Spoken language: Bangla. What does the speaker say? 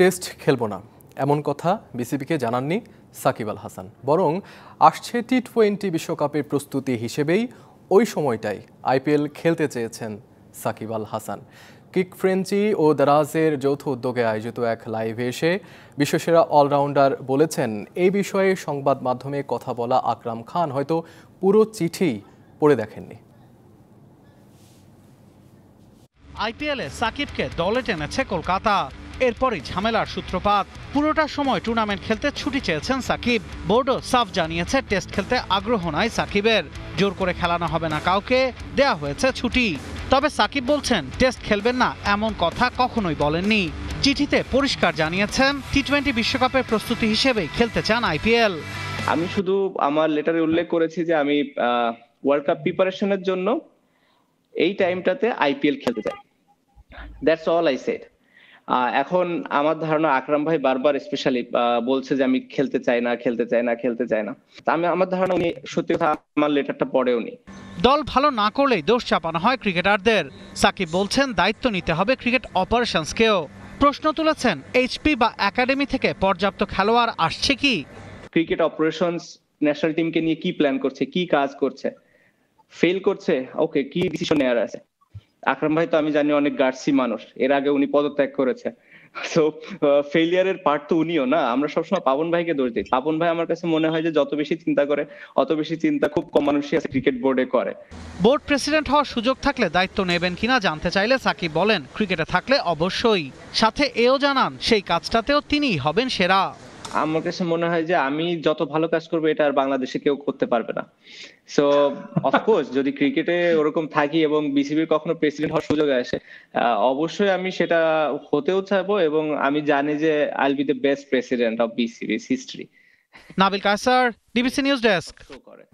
টেস্ট খেলব না এমন কথা বিসিবিকে জানাননি সাকিব আল হাসান বরং আসছে টি টোয়েন্টি বিশ্বকাপের প্রস্তুতি হিসেবেই ওই সময়টাই আইপিএল খেলতে চেয়েছেন সাকিব আল হাসান কিক ফ্রেঞ্চি ও দারাজের যৌথ উদ্যোগে আয়োজিত এক লাইভে এসে বিশ্বসেরা অলরাউন্ডার বলেছেন এই বিষয়ে সংবাদ মাধ্যমে কথা বলা আকরাম খান হয়তো পুরো চিঠি পড়ে দেখেননি আইপিএলে সাকিবকে দলে টেনেছে কলকাতা এরপরই ঝামেলার সূত্রপাত পুরোটা সময় টুর্নামেন্ট খেলতে ছুটি চেয়েছেন সাকিব বোর্ডও সাফ জানিয়েছে টেস্ট খেলতে আগ্রহ নয় সাকিবের জোর করে খেলানো হবে না কাউকে দেয়া হয়েছে ছুটি তবে সাকিব বলছেন টেস্ট খেলবেন না এমন কথা কখনোই বলেননি চিঠিতে পরিষ্কার জানিয়েছেন টি টোয়েন্টি বিশ্বকাপের প্রস্তুতি হিসেবে খেলতে চান আইপিএল আমি শুধু আমার লেটারে উল্লেখ করেছি যে আমি ওয়ার্ল্ড কাপ প্রিপারেশনের জন্য এই টাইমটাতে আইপিএল খেলতে চাই দ্যাটস অল আই সেড এখন আমার ধারণা আকরাম ভাই বারবার স্পেশালি বলছে যে আমি খেলতে চাই না খেলতে চাই না খেলতে চাই না আমি আমার ধারণা উনি সত্যি কথা আমার লেটারটা পড়েও নি দল ভালো না করলেই দোষ চাপানো হয় ক্রিকেটারদের সাকিব বলছেন দায়িত্ব নিতে হবে ক্রিকেট অপারেশনসকেও প্রশ্ন তুলেছেন এইচপি বা একাডেমি থেকে পর্যাপ্ত খেলোয়াড় আসছে কি ক্রিকেট অপারেশনস ন্যাশনাল টিমকে নিয়ে কি প্ল্যান করছে কি কাজ করছে ফেল করছে ওকে কি ডিসিশন নেওয়ার আছে আকরাম ভাই তো আমি জানি অনেক গার্সি মানুষ এর আগে উনি পদত্যাগ করেছে তো ফেলিয়ারের পার্ট তো উনিও না আমরা সবসময় পাবন ভাইকে দোষ দিই পাবন ভাই আমার কাছে মনে হয় যে যত বেশি চিন্তা করে অত বেশি চিন্তা খুব কম মানুষই আছে ক্রিকেট বোর্ডে করে বোর্ড প্রেসিডেন্ট হওয়ার সুযোগ থাকলে দায়িত্ব নেবেন কিনা জানতে চাইলে সাকিব বলেন ক্রিকেটে থাকলে অবশ্যই সাথে এও জানান সেই কাজটাতেও তিনি হবেন সেরা আমার কাছে মনে হয় যে আমি যত ভালো কাজ করবো এটা আর বাংলাদেশে কেউ করতে পারবে না সো অফকোর্স যদি ক্রিকেটে ওরকম থাকি এবং বিসিবি কখনো প্রেসিডেন্ট হওয়ার সুযোগ আসে অবশ্যই আমি সেটা হতেও চাইবো এবং আমি জানি যে I'll be the best president of BCB history Nabil Kasar DBC news desk